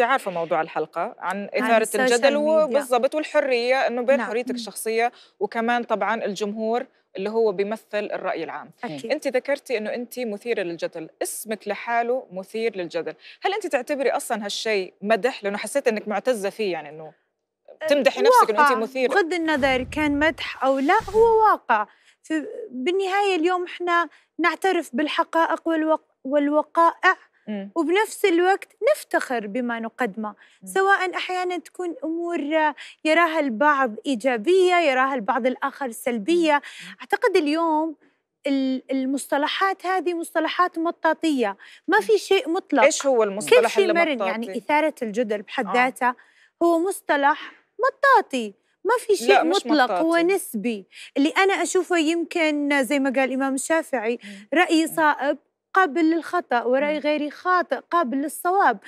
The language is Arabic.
عارفه موضوع الحلقه عن اثاره عن الجدل وبالضبط والحريه انه بين نعم. حريتك الشخصيه وكمان طبعا الجمهور اللي هو بيمثل الراي العام أكيد. انت ذكرتي انه انت مثيره للجدل اسمك لحاله مثير للجدل هل انت تعتبري اصلا هالشيء مدح لانه حسيت انك معتزه فيه يعني انه تمدحي أه، نفسك انه انت مثيره بغض النظر كان مدح او لا هو واقع بالنهايه اليوم احنا نعترف بالحقائق والوقائع وبنفس الوقت نفتخر بما نقدمه سواء أحيانا تكون أمور يراها البعض إيجابية يراها البعض الآخر سلبية أعتقد اليوم المصطلحات هذه مصطلحات مطاطية ما في شيء مطلق إيش هو المصطلح كل شيء مرن يعني إثارة الجدل بحد آه. هو مصطلح مطاطي ما في شيء مطلق مطاطي. هو نسبي اللي أنا أشوفه يمكن زي ما قال الإمام الشافعي رأيي صائب قابل للخطأ ورأي نعم. غيري خاطئ قابل للصواب